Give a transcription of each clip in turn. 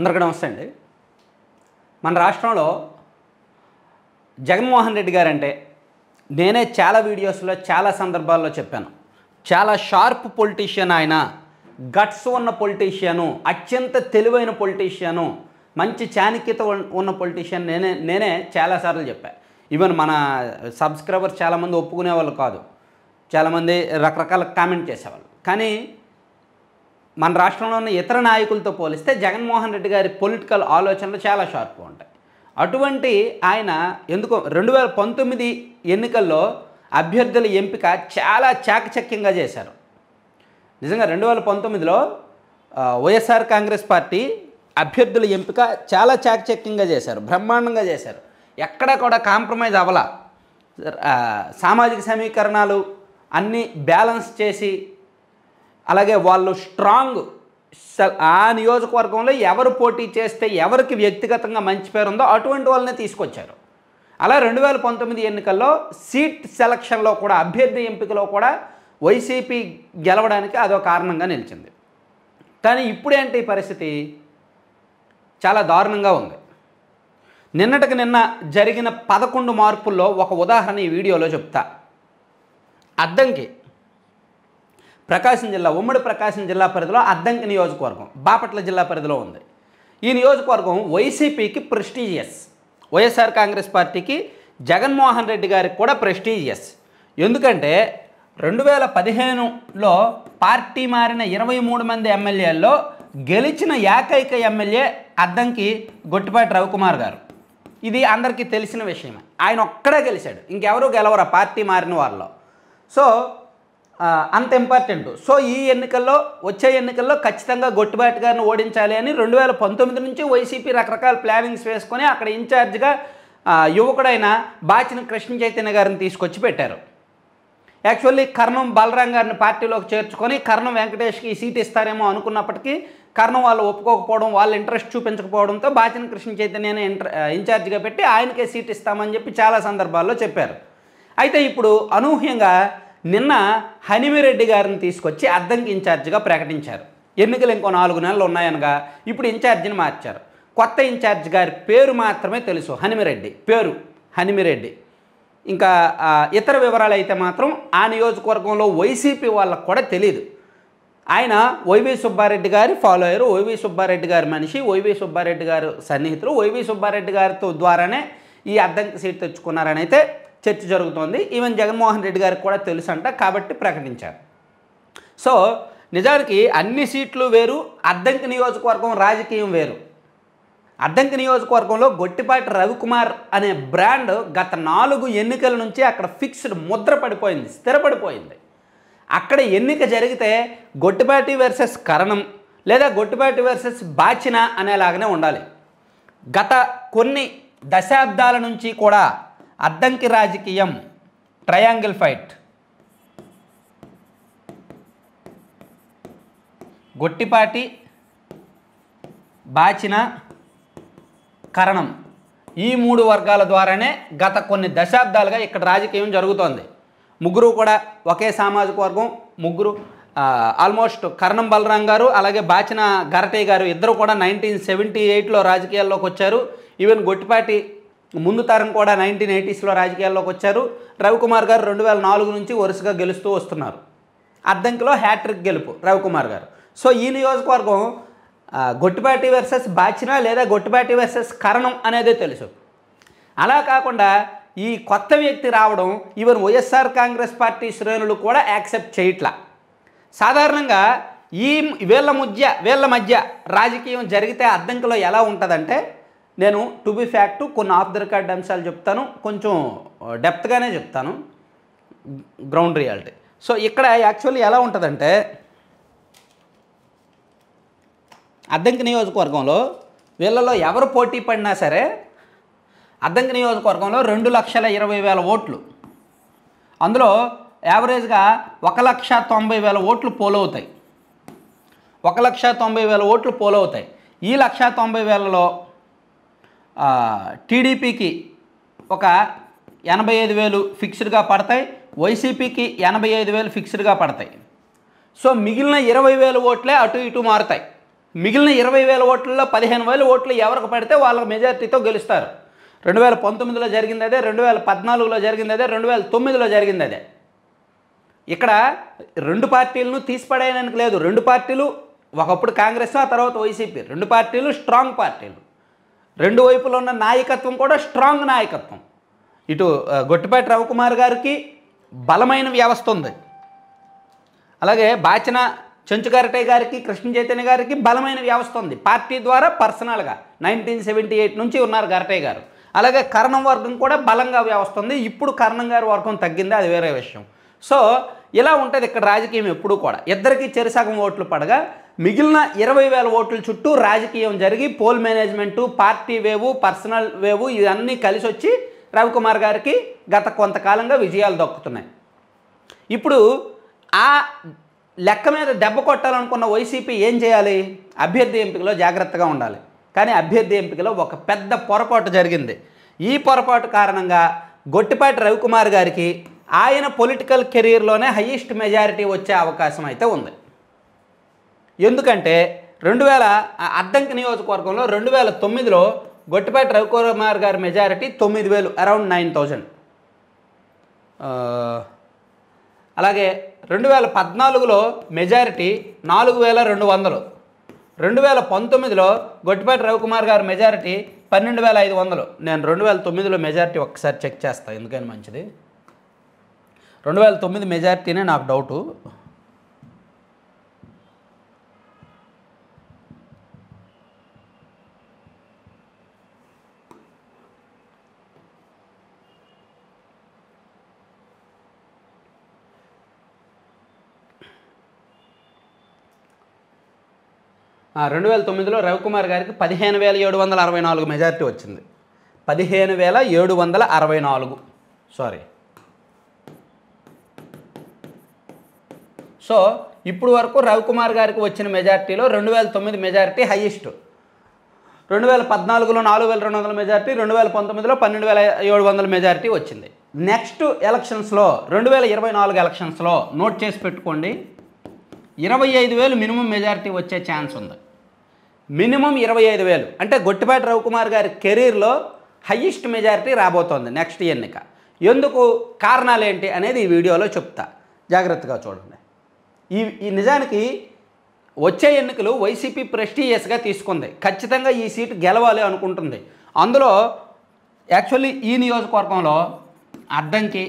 అందరికీ నమస్తే అండి మన రాష్ట్రంలో జగన్మోహన్ రెడ్డి గారంటే నేనే చాలా వీడియోస్లో చాలా సందర్భాల్లో చెప్పాను చాలా షార్ప్ పొలిటీషియన్ ఆయన గట్స్ ఉన్న పొలిటీషియను అత్యంత తెలివైన పొలిటీషియను మంచి చానిక్యత ఉన్న పొలిటీషియన్ నేనే నేనే చాలాసార్లు చెప్పాను ఈవెన్ మన సబ్స్క్రైబర్ చాలామంది ఒప్పుకునేవాళ్ళు కాదు చాలామంది రకరకాల కామెంట్ చేసేవాళ్ళు కానీ మన రాష్ట్రంలో ఉన్న ఇతర నాయకులతో పోలిస్తే జగన్మోహన్ రెడ్డి గారి పొలిటికల్ ఆలోచనలు చాలా షార్ప్గా ఉంటాయి అటువంటి ఆయన ఎందుకో రెండు వేల పంతొమ్మిది ఎన్నికల్లో అభ్యర్థుల ఎంపిక చాలా చాకచక్యంగా చేశారు నిజంగా రెండు వేల పంతొమ్మిదిలో వైఎస్ఆర్ కాంగ్రెస్ పార్టీ అభ్యర్థుల ఎంపిక చాలా చాకచక్యంగా చేశారు బ్రహ్మాండంగా చేశారు ఎక్కడ కూడా కాంప్రమైజ్ అవ్వాల సామాజిక సమీకరణాలు అన్నీ బ్యాలెన్స్ చేసి అలాగే వాళ్ళు స్ట్రాంగ్ ఆ నియోజకవర్గంలో ఎవరు పోటీ చేస్తే ఎవరికి వ్యక్తిగతంగా మంచి పేరు ఉందో అటువంటి వాళ్ళనే తీసుకొచ్చారు అలా రెండు వేల పంతొమ్మిది ఎన్నికల్లో సీట్ సెలక్షన్లో కూడా అభ్యర్థి ఎంపికలో కూడా వైసీపీ గెలవడానికి అదో కారణంగా నిలిచింది కానీ ఇప్పుడు ఏంటి పరిస్థితి చాలా దారుణంగా ఉంది నిన్నటికి నిన్న జరిగిన పదకొండు మార్పుల్లో ఒక ఉదాహరణ ఈ వీడియోలో చెప్తా అద్దంకి ప్రకాశం జిల్లా ఉమ్మడి ప్రకాశం జిల్లా పరిధిలో అద్దంకి నియోజకవర్గం బాపట్ల జిల్లా పరిధిలో ఉంది ఈ నియోజకవర్గం వైసీపీకి ప్రెస్టీజియస్ వైఎస్ఆర్ కాంగ్రెస్ పార్టీకి జగన్మోహన్ రెడ్డి గారికి కూడా ప్రెస్టీజియస్ ఎందుకంటే రెండు వేల పదిహేనులో పార్టీ మారిన ఇరవై మూడు మంది ఎమ్మెల్యేల్లో గెలిచిన ఏకైక ఎమ్మెల్యే అద్దంకి గొట్టిపాటి రవికుమార్ గారు ఇది అందరికీ తెలిసిన విషయమే ఆయన ఒక్కడే గెలిచాడు ఇంకెవరూ గెలవరు పార్టీ మారిన వాళ్ళలో సో అంత ఇంపార్టెంట్ సో ఈ ఎన్నికల్లో వచ్చే ఎన్నికల్లో ఖచ్చితంగా గొట్టుబాటు గారిని ఓడించాలి అని రెండు వేల పంతొమ్మిది నుంచి వైసీపీ రకరకాల ప్లానింగ్స్ వేసుకొని అక్కడ ఇన్ఛార్జ్గా యువకుడైన బాచిన కృష్ణ చైతన్య గారిని తీసుకొచ్చి పెట్టారు యాక్చువల్లీ కర్ణం బలరాం గారిని పార్టీలోకి చేర్చుకొని కర్ణం వెంకటేష్కి సీట్ ఇస్తారేమో అనుకున్నప్పటికీ కర్ణం వాళ్ళు ఒప్పుకోకపోవడం వాళ్ళ ఇంట్రెస్ట్ చూపించకపోవడంతో బాచిన కృష్ణ చైతన్యని ఇంటర్ ఇన్ఛార్జ్గా పెట్టి ఆయనకే సీట్ ఇస్తామని చెప్పి చాలా సందర్భాల్లో చెప్పారు అయితే ఇప్పుడు అనూహ్యంగా నిన్న హనిమిరెడ్డి గారిని తీసుకొచ్చి అద్దంకి ఇన్ఛార్జిగా ప్రకటించారు ఎన్నికలు ఇంకో నాలుగు నెలలు ఉన్నాయనగా ఇప్పుడు ఇన్ఛార్జిని మార్చారు కొత్త ఇన్ఛార్జ్ గారి పేరు మాత్రమే తెలుసు హనిమిరెడ్డి పేరు హనిమిరెడ్డి ఇంకా ఇతర వివరాలు అయితే మాత్రం ఆ నియోజకవర్గంలో వైసీపీ వాళ్ళకు కూడా తెలియదు ఆయన వైవి సుబ్బారెడ్డి గారి ఫాలోయర్ వైవి సుబ్బారెడ్డి గారి మనిషి వైవి సుబ్బారెడ్డి గారు సన్నిహితులు వైవి సుబ్బారెడ్డి గారితో ద్వారానే ఈ అద్దంకి సీట్ తెచ్చుకున్నారని అయితే చర్చ జరుగుతోంది ఈవెన్ జగన్మోహన్ రెడ్డి గారికి కూడా తెలుసు అంట కాబట్టి ప్రకటించారు సో నిజానికి అన్ని సీట్లు వేరు అర్ధంకి నియోజకవర్గం రాజకీయం వేరు అర్ధంకి నియోజకవర్గంలో గొట్టిపాటి రవికుమార్ అనే బ్రాండ్ గత నాలుగు ఎన్నికల నుంచి అక్కడ ఫిక్స్డ్ ముద్ర పడిపోయింది స్థిరపడిపోయింది అక్కడ ఎన్నిక జరిగితే గొట్టిపాటి వర్సెస్ కరణం లేదా గొట్టిపాటి వర్సెస్ బాచిన అనేలాగానే ఉండాలి గత కొన్ని దశాబ్దాల నుంచి కూడా అద్దంకి రాజకీయం ట్రయాంగిల్ ఫైట్ గొట్టిపాటి బాచిన కరణం ఈ మూడు వర్గాల ద్వారానే గత కొన్ని దశాబ్దాలుగా ఇక్కడ రాజకీయం జరుగుతోంది ముగ్గురు కూడా ఒకే సామాజిక వర్గం ముగ్గురు ఆల్మోస్ట్ కరణం బలరాం గారు అలాగే బాచిన గరటయ్య గారు ఇద్దరు కూడా నైన్టీన్ సెవెంటీ ఎయిట్లో రాజకీయాల్లోకి వచ్చారు ఈవెన్ గొట్టిపాటి ముందు తరం కూడా నైన్టీన్ ఎయిటీస్లో రాజకీయాల్లోకి వచ్చారు రవికుమార్ గారు రెండు వేల నాలుగు నుంచి వరుసగా గెలుస్తూ వస్తున్నారు అద్దంకిలో హ్యాట్రిక్ గెలుపు రవికుమార్ గారు సో ఈ నియోజకవర్గం గొట్టిపాటి వర్సెస్ బాచిన లేదా గొట్టిపాటి వర్సెస్ కరణం అనేదే తెలుసు అలా కాకుండా ఈ కొత్త వ్యక్తి రావడం ఈవెన్ వైఎస్ఆర్ కాంగ్రెస్ పార్టీ శ్రేణులు కూడా యాక్సెప్ట్ చేయట్లా సాధారణంగా ఈ వీళ్ళ మధ్య వీళ్ళ మధ్య రాజకీయం జరిగితే అద్దంకిలో ఎలా ఉంటుందంటే నేను టు బి ఫ్యాక్ట్ కొన్ని ఆఫ్ ద రికార్డ్ అంశాలు చెప్తాను కొంచెం డెప్త్గానే చెప్తాను గ్రౌండ్ రియాలిటీ సో ఇక్కడ యాక్చువల్లీ ఎలా ఉంటుందంటే అద్దంకి నియోజకవర్గంలో వీళ్ళలో ఎవరు పోటీ పడినా సరే అద్దంకి నియోజకవర్గంలో రెండు లక్షల ఇరవై వేల ఓట్లు అందులో యావరేజ్గా ఒక లక్ష తొంభై వేల ఓట్లు పోలవుతాయి ఒక లక్ష తొంభై వేల ఓట్లు పోలవుతాయి ఈ లక్ష తొంభై వేలలో టీడీపీకి ఒక ఎనభై ఐదు వేలు ఫిక్స్డ్గా పడతాయి వైసీపీకి ఎనభై ఐదు వేలు ఫిక్స్డ్గా పడతాయి సో మిగిలిన ఇరవై వేల ఓట్లే అటు ఇటు మారుతాయి మిగిలిన ఇరవై వేల ఓట్లలో పదిహేను వేల ఓట్లు ఎవరికి పడితే వాళ్ళ మెజారిటీతో గెలుస్తారు రెండు వేల పంతొమ్మిదిలో జరిగింది అదే రెండు వేల పద్నాలుగులో జరిగింది అదే రెండు వేల తొమ్మిదిలో జరిగింది అదే ఇక్కడ రెండు పార్టీలను తీసిపడేయడానికి లేదు రెండు పార్టీలు ఒకప్పుడు కాంగ్రెస్ ఆ తర్వాత వైసీపీ రెండు పార్టీలు స్ట్రాంగ్ పార్టీలు రెండు వైపులో ఉన్న నాయకత్వం కూడా స్ట్రాంగ్ నాయకత్వం ఇటు గొట్టిపేట రవికుమార్ గారికి బలమైన వ్యవస్థ ఉంది అలాగే బాచిన చెంచుకారటయ్య గారికి కృష్ణ చైతన్య గారికి బలమైన వ్యవస్థ ఉంది పార్టీ ద్వారా పర్సనల్గా నైన్టీన్ సెవెంటీ ఎయిట్ నుంచి ఉన్నారు గరటయ్య గారు అలాగే కరణం వర్గం కూడా బలంగా వ్యవస్థ ఉంది ఇప్పుడు కరణం గారి వర్గం తగ్గింది అది వేరే విషయం సో ఇలా ఉంటుంది ఇక్కడ రాజకీయం ఎప్పుడూ కూడా ఇద్దరికి చెరిసగం ఓట్లు పడగా మిగిలిన ఇరవై వేల ఓట్ల చుట్టూ రాజకీయం జరిగి poll management party wave personal wave ఇవన్నీ కలిసి వచ్చి రవికుమార్ గారికి గత కొంతకాలంగా విజయాలు దక్కుతున్నాయి ఇప్పుడు ఆ లెక్క మీద దెబ్బ కొట్టాలనుకున్న వైసీపీ ఏం చేయాలి అభ్యర్థి ఎంపికలో జాగ్రత్తగా ఉండాలి కానీ అభ్యర్థి ఎంపికలో ఒక పెద్ద పొరపాటు జరిగింది ఈ పొరపాటు కారణంగా గొట్టిపాటి రవికుమార్ గారికి ఆయన పొలిటికల్ కెరీర్లోనే హయ్యెస్ట్ మెజారిటీ వచ్చే అవకాశం అయితే ఉంది ఎందుకంటే రెండు వేల అద్దంకి నియోజకవర్గంలో రెండు వేల తొమ్మిదిలో గొట్టిపేట రవికుమార్ గారి మెజారిటీ తొమ్మిది వేలు అరౌండ్ నైన్ థౌజండ్ అలాగే రెండు వేల పద్నాలుగులో మెజారిటీ నాలుగు వేల రెండు వందలు రెండు వేల పంతొమ్మిదిలో గొట్టిపేట రవికుమార్ గారి మెజారిటీ పన్నెండు వేల ఐదు వందలు నేను రెండు వేల తొమ్మిదిలో మెజారిటీ ఒక్కసారి చెక్ చేస్తాను ఎందుకని మంచిది రెండు వేల తొమ్మిది మెజారిటీనే నాకు డౌటు రెండు వేల తొమ్మిదిలో రవికుమార్ గారికి పదిహేను వేల ఏడు వందల అరవై నాలుగు మెజార్టీ వచ్చింది పదిహేను వేల ఏడు వందల అరవై నాలుగు సారీ సో ఇప్పుడు వరకు రవికుమార్ గారికి వచ్చిన మెజార్టీలో రెండు వేల తొమ్మిది మెజార్టీ హైయెస్ట్ రెండు వేల పద్నాలుగులో నాలుగు వేల రెండు వందల మెజార్టీ రెండు వేల పంతొమ్మిదిలో పన్నెండు వేల ఏడు వందల మెజార్టీ వచ్చింది నెక్స్ట్ ఎలక్షన్స్లో రెండు వేల ఇరవై నాలుగు ఎలక్షన్స్లో నోట్ చేసి పెట్టుకోండి ఇరవై ఐదు వేలు మినిమం మెజార్టీ వచ్చే ఛాన్స్ ఉంది మినిమం ఇరవై ఐదు వేలు అంటే గొట్టిపాటి రవికుమార్ గారి కెరీర్లో హయ్యెస్ట్ మెజారిటీ రాబోతోంది నెక్స్ట్ ఎన్నిక ఎందుకు కారణాలు ఏంటి అనేది ఈ వీడియోలో చెప్తా జాగ్రత్తగా చూడండి ఈ ఈ నిజానికి వచ్చే ఎన్నికలు వైసీపీ ప్రెస్టీజియస్గా తీసుకుంది ఖచ్చితంగా ఈ సీటు గెలవాలి అనుకుంటుంది అందులో యాక్చువల్లీ ఈ నియోజకవర్గంలో అడ్డంకి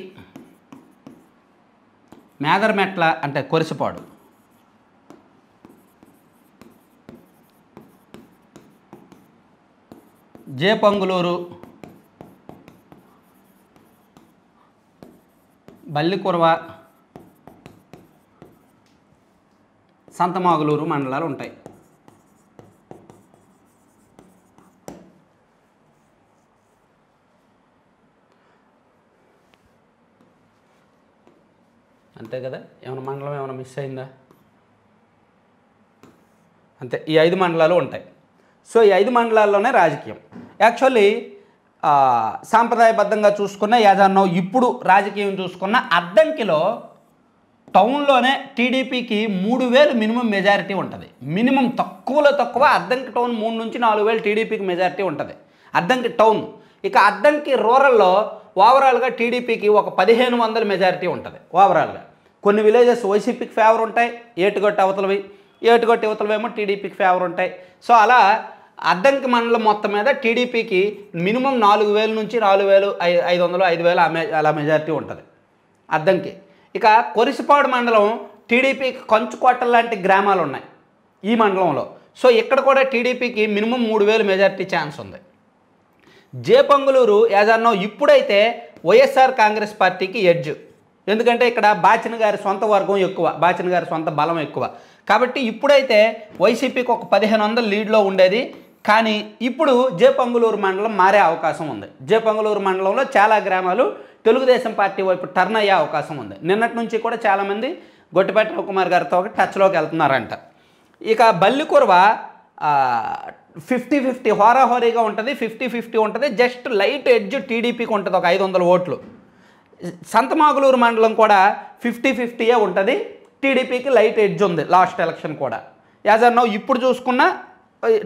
మేదరమెట్ల అంటే కొరిసిపాడు జే పంగులూరు బల్లికురవ సంతమాగులూరు మండలాలు ఉంటాయి అంతే కదా ఏమైనా మండలం ఏమైనా మిస్ అయిందా అంతే ఈ ఐదు మండలాలు ఉంటాయి సో ఈ ఐదు మండలాల్లోనే రాజకీయం యాక్చువల్లీ సాంప్రదాయబద్ధంగా చూసుకున్న యాజాన్నో ఇప్పుడు రాజకీయం చూసుకున్న అద్దంకిలో టౌన్లోనే టీడీపీకి మూడు వేలు మినిమం మెజారిటీ ఉంటుంది మినిమం తక్కువలో తక్కువ అద్దంకి టౌన్ మూడు నుంచి నాలుగు వేలు టీడీపీకి మెజారిటీ ఉంటుంది అద్దంకి టౌన్ ఇక అద్దంకి రూరల్లో ఓవరాల్గా టీడీపీకి ఒక పదిహేను వందల మెజారిటీ ఉంటుంది ఓవరాల్గా కొన్ని విలేజెస్ వైసీపీకి ఫేవర్ ఉంటాయి ఏటుగొట్టి అవతలవి ఏటుగొట్టి అవతలవేమో టీడీపీకి ఫేవర్ ఉంటాయి సో అలా అద్దంకి మండలం మొత్తం మీద టీడీపీకి మినిమం నాలుగు వేల నుంచి నాలుగు వేలు ఐదు వందలు ఐదు వేలు అలా మెజారిటీ ఉంటుంది అద్దంకి ఇక కొరిసిపాడు మండలం టీడీపీకి కంచుకోటల లాంటి గ్రామాలు ఉన్నాయి ఈ మండలంలో సో ఇక్కడ కూడా టీడీపీకి మినిమం మూడు వేలు మెజారిటీ ఛాన్స్ ఉంది జేపంగులూరు యాజన్నో ఇప్పుడైతే వైఎస్ఆర్ కాంగ్రెస్ పార్టీకి ఎడ్జ్ ఎందుకంటే ఇక్కడ బాచిన గారి సొంత వర్గం ఎక్కువ బాచిన గారి సొంత బలం ఎక్కువ కాబట్టి ఇప్పుడైతే వైసీపీకి ఒక పదిహేను వందల లీడ్లో ఉండేది కానీ ఇప్పుడు జేపంగులూరు మండలం మారే అవకాశం ఉంది జేపంగులూరు మండలంలో చాలా గ్రామాలు తెలుగుదేశం పార్టీ వైపు టర్న్ అయ్యే అవకాశం ఉంది నిన్నటి నుంచి కూడా చాలామంది గొట్టిపేట రవికుమార్ గారితో టచ్లోకి వెళ్తున్నారంట ఇక బల్లికూరవ ఫిఫ్టీ ఫిఫ్టీ హోరాహోరీగా ఉంటుంది ఫిఫ్టీ ఫిఫ్టీ ఉంటుంది జస్ట్ లైట్ ఎడ్జ్ టీడీపీకి ఉంటుంది ఒక ఐదు వందల ఓట్లు సంతమాగులూరు మండలం కూడా ఫిఫ్టీ ఫిఫ్టీయే ఉంటుంది టీడీపీకి లైట్ ఎడ్జ్ ఉంది లాస్ట్ ఎలక్షన్ కూడా యాజ్ అన్నో ఇప్పుడు చూసుకున్నా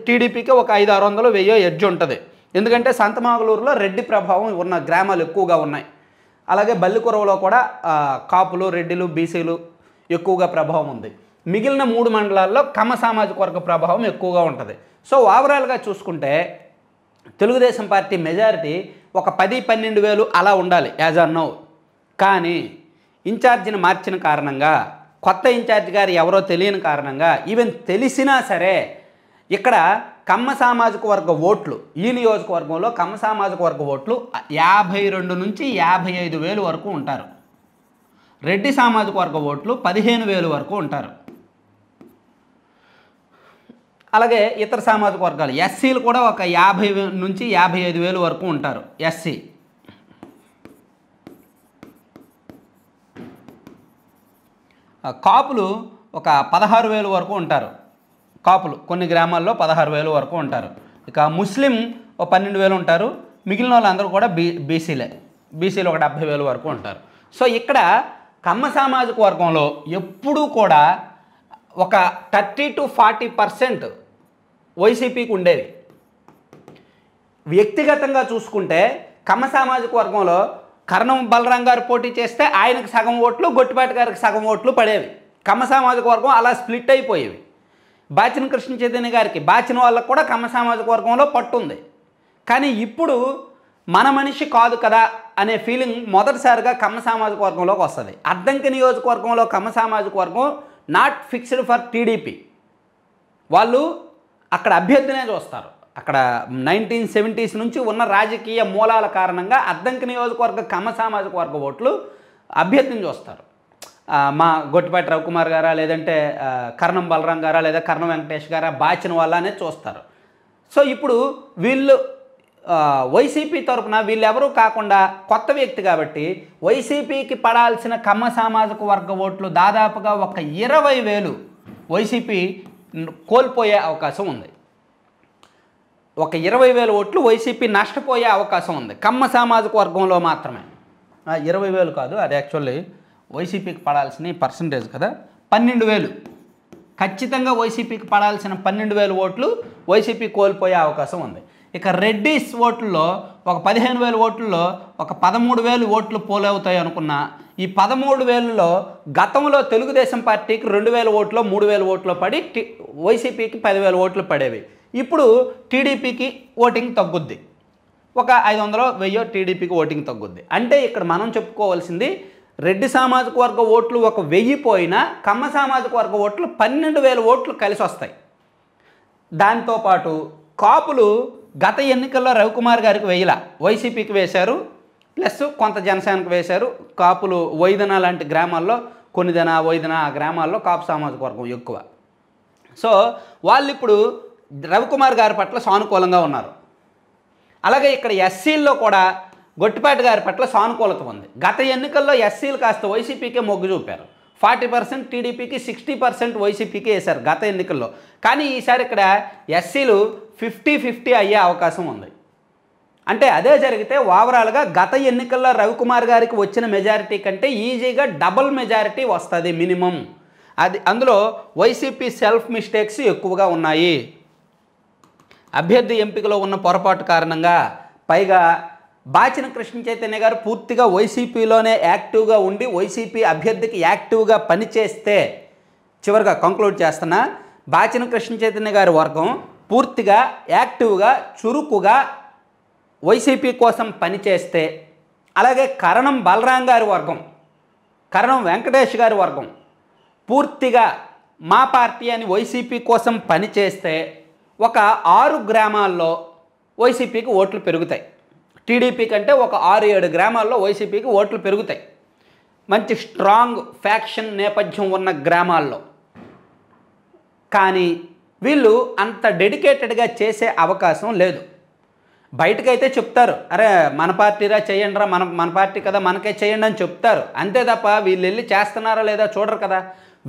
టీడీపీకి ఒక ఐదు ఆరు వందలు వెయ్యో ఎడ్జ్ ఉంటుంది ఎందుకంటే సంతమాగలూరులో రెడ్డి ప్రభావం ఉన్న గ్రామాలు ఎక్కువగా ఉన్నాయి అలాగే బల్లికురవలో కూడా కాపులు రెడ్డిలు బీసీలు ఎక్కువగా ప్రభావం ఉంది మిగిలిన మూడు మండలాల్లో కమ సామాజిక వర్గ ప్రభావం ఎక్కువగా ఉంటుంది సో ఓవరాల్గా చూసుకుంటే తెలుగుదేశం పార్టీ మెజారిటీ ఒక పది పన్నెండు వేలు అలా ఉండాలి యాజ్ ఆర్ నౌ కానీ ఇన్ఛార్జిని మార్చిన కారణంగా కొత్త ఇన్ఛార్జ్ గారు ఎవరో తెలియని కారణంగా ఈవెన్ తెలిసినా సరే ఇక్కడ కమ్మ సామాజిక వర్గ ఓట్లు ఈ నియోజకవర్గంలో కమ్మ సామాజిక వర్గ ఓట్లు యాభై రెండు నుంచి యాభై ఐదు వేలు వరకు ఉంటారు రెడ్డి సామాజిక వర్గ ఓట్లు పదిహేను వేలు వరకు ఉంటారు అలాగే ఇతర సామాజిక వర్గాలు ఎస్సీలు కూడా ఒక యాభై నుంచి యాభై ఐదు వేలు వరకు ఉంటారు ఎస్సీ కాపులు ఒక పదహారు వేలు వరకు ఉంటారు కాపులు కొన్ని గ్రామాల్లో పదహారు వేలు వరకు ఉంటారు ఇక ముస్లిం పన్నెండు వేలు ఉంటారు మిగిలిన వాళ్ళందరూ కూడా బీ బీసీలే బీసీలు ఒక డెబ్భై వేలు వరకు ఉంటారు సో ఇక్కడ కమ్మ సామాజిక వర్గంలో ఎప్పుడూ కూడా ఒక థర్టీ టు ఫార్టీ పర్సెంట్ వైసీపీకి ఉండేది వ్యక్తిగతంగా చూసుకుంటే కమ్మ సామాజిక వర్గంలో కరణం బలరాం గారు పోటీ చేస్తే ఆయనకు సగం ఓట్లు గొట్టిపాటి గారికి సగం ఓట్లు పడేవి కమ్మ సామాజిక వర్గం అలా స్ప్లిట్ అయిపోయేవి బాచిన కృష్ణ చైతన్య గారికి బాచిన వాళ్ళకు కూడా క్రమ సామాజిక వర్గంలో పట్టుంది కానీ ఇప్పుడు మన మనిషి కాదు కదా అనే ఫీలింగ్ మొదటిసారిగా కమ్మ సామాజిక వర్గంలోకి వస్తుంది అద్దంకి నియోజకవర్గంలో కమ్మ సామాజిక వర్గం నాట్ ఫిక్స్డ్ ఫర్ టీడీపీ వాళ్ళు అక్కడ అభ్యర్థినే చూస్తారు అక్కడ నైన్టీన్ సెవెంటీస్ నుంచి ఉన్న రాజకీయ మూలాల కారణంగా అద్దంకి నియోజకవర్గ కమ్మ సామాజిక వర్గ ఓట్లు అభ్యర్థిని చూస్తారు మా గొట్టిపాటి రవికుమార్ గారా లేదంటే కర్ణం బలరాం గారా లేదా కర్ణం వెంకటేష్ గారా బాచిన వాళ్ళనే చూస్తారు సో ఇప్పుడు వీళ్ళు వైసీపీ తరఫున వీళ్ళెవరూ కాకుండా కొత్త వ్యక్తి కాబట్టి వైసీపీకి పడాల్సిన కమ్మ సామాజిక వర్గ ఓట్లు దాదాపుగా ఒక ఇరవై వేలు వైసీపీ కోల్పోయే అవకాశం ఉంది ఒక ఇరవై వేల ఓట్లు వైసీపీ నష్టపోయే అవకాశం ఉంది కమ్మ సామాజిక వర్గంలో మాత్రమే ఇరవై వేలు కాదు అది యాక్చువల్లీ వైసీపీకి పడాల్సిన పర్సంటేజ్ కదా పన్నెండు వేలు ఖచ్చితంగా వైసీపీకి పడాల్సిన పన్నెండు వేల ఓట్లు వైసీపీ కోల్పోయే అవకాశం ఉంది ఇక రెడ్డిస్ ఓట్లలో ఒక పదిహేను వేల ఓట్లలో ఒక పదమూడు వేలు ఓట్లు పోలవుతాయి అనుకున్నా ఈ పదమూడు వేలలో గతంలో తెలుగుదేశం పార్టీకి రెండు వేల ఓట్లు మూడు వేల ఓట్లు పడి టి వైసీపీకి పదివేల ఓట్లు పడేవి ఇప్పుడు టీడీపీకి ఓటింగ్ తగ్గుద్ది ఒక ఐదు వందలో వెయ్యో టీడీపీకి ఓటింగ్ తగ్గుద్ది అంటే ఇక్కడ మనం చెప్పుకోవాల్సింది రెడ్డి సామాజిక వర్గ ఓట్లు ఒక వెయ్యి పోయినా కమ్మ సామాజిక వర్గ ఓట్లు పన్నెండు వేల ఓట్లు కలిసి వస్తాయి దాంతోపాటు కాపులు గత ఎన్నికల్లో రవికుమార్ గారికి వేయలా వైసీపీకి వేశారు ప్లస్ కొంత జనసేనకు వేశారు కాపులు వైదన లాంటి గ్రామాల్లో కొన్నిదన వైదన ఆ గ్రామాల్లో కాపు సామాజిక వర్గం ఎక్కువ సో వాళ్ళు ఇప్పుడు రవికుమార్ గారి పట్ల సానుకూలంగా ఉన్నారు అలాగే ఇక్కడ ఎస్సీల్లో కూడా గొట్టిపాటి గారి పట్ల సానుకూలత ఉంది గత ఎన్నికల్లో ఎస్సీలు కాస్త వైసీపీకే మొగ్గు చూపారు ఫార్టీ పర్సెంట్ టీడీపీకి సిక్స్టీ పర్సెంట్ వైసీపీకి వేశారు గత ఎన్నికల్లో కానీ ఈసారి ఇక్కడ ఎస్సీలు ఫిఫ్టీ ఫిఫ్టీ అయ్యే అవకాశం ఉంది అంటే అదే జరిగితే ఓవరాల్గా గత ఎన్నికల్లో రవికుమార్ గారికి వచ్చిన మెజారిటీ కంటే ఈజీగా డబుల్ మెజారిటీ వస్తుంది మినిమం అది అందులో వైసీపీ సెల్ఫ్ మిస్టేక్స్ ఎక్కువగా ఉన్నాయి అభ్యర్థి ఎంపికలో ఉన్న పొరపాటు కారణంగా పైగా బాచిన కృష్ణ చైతన్య గారు పూర్తిగా వైసీపీలోనే యాక్టివ్గా ఉండి వైసీపీ అభ్యర్థికి యాక్టివ్గా పనిచేస్తే చివరిగా కంక్లూడ్ చేస్తున్నా బాచిన కృష్ణ చైతన్య గారి వర్గం పూర్తిగా యాక్టివ్గా చురుకుగా వైసీపీ కోసం పనిచేస్తే అలాగే కరణం బలరాం గారి వర్గం కరణం వెంకటేష్ గారి వర్గం పూర్తిగా మా పార్టీ అని వైసీపీ కోసం పనిచేస్తే ఒక ఆరు గ్రామాల్లో వైసీపీకి ఓట్లు పెరుగుతాయి టీడీపీ కంటే ఒక ఆరు ఏడు గ్రామాల్లో వైసీపీకి ఓట్లు పెరుగుతాయి మంచి స్ట్రాంగ్ ఫ్యాక్షన్ నేపథ్యం ఉన్న గ్రామాల్లో కానీ వీళ్ళు అంత డెడికేటెడ్గా చేసే అవకాశం లేదు బయటకైతే చెప్తారు అరే మన పార్టీరా చేయండి రా మన మన పార్టీ కదా మనకే చేయండి అని చెప్తారు అంతే తప్ప వీళ్ళు వెళ్ళి చేస్తున్నారా లేదా చూడరు కదా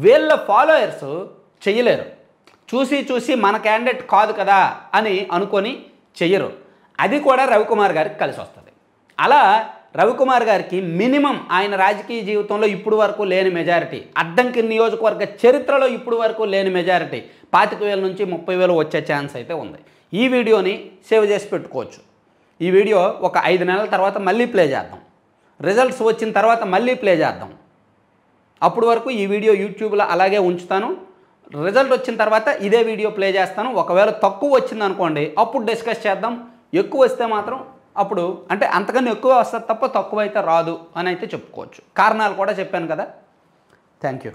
వీళ్ళ ఫాలోయర్స్ చేయలేరు చూసి చూసి మన క్యాండిడేట్ కాదు కదా అని అనుకొని చెయ్యరు అది కూడా రవికుమార్ గారికి కలిసి వస్తుంది అలా రవికుమార్ గారికి మినిమం ఆయన రాజకీయ జీవితంలో ఇప్పుడు వరకు లేని మెజారిటీ అడ్డంకి నియోజకవర్గ చరిత్రలో ఇప్పుడు వరకు లేని మెజారిటీ పాతిక వేల నుంచి ముప్పై వేలు వచ్చే ఛాన్స్ అయితే ఉంది ఈ వీడియోని సేవ్ చేసి పెట్టుకోవచ్చు ఈ వీడియో ఒక ఐదు నెలల తర్వాత మళ్ళీ ప్లే చేద్దాం రిజల్ట్స్ వచ్చిన తర్వాత మళ్ళీ ప్లే చేద్దాం అప్పుడు వరకు ఈ వీడియో యూట్యూబ్లో అలాగే ఉంచుతాను రిజల్ట్ వచ్చిన తర్వాత ఇదే వీడియో ప్లే చేస్తాను ఒకవేళ తక్కువ వచ్చిందనుకోండి అప్పుడు డిస్కస్ చేద్దాం ఎక్కువ వస్తే మాత్రం అప్పుడు అంటే అంతకన్నా ఎక్కువ వస్తుంది తప్ప తక్కువ అయితే రాదు అని అయితే చెప్పుకోవచ్చు కారణాలు కూడా చెప్పాను కదా థ్యాంక్ యూ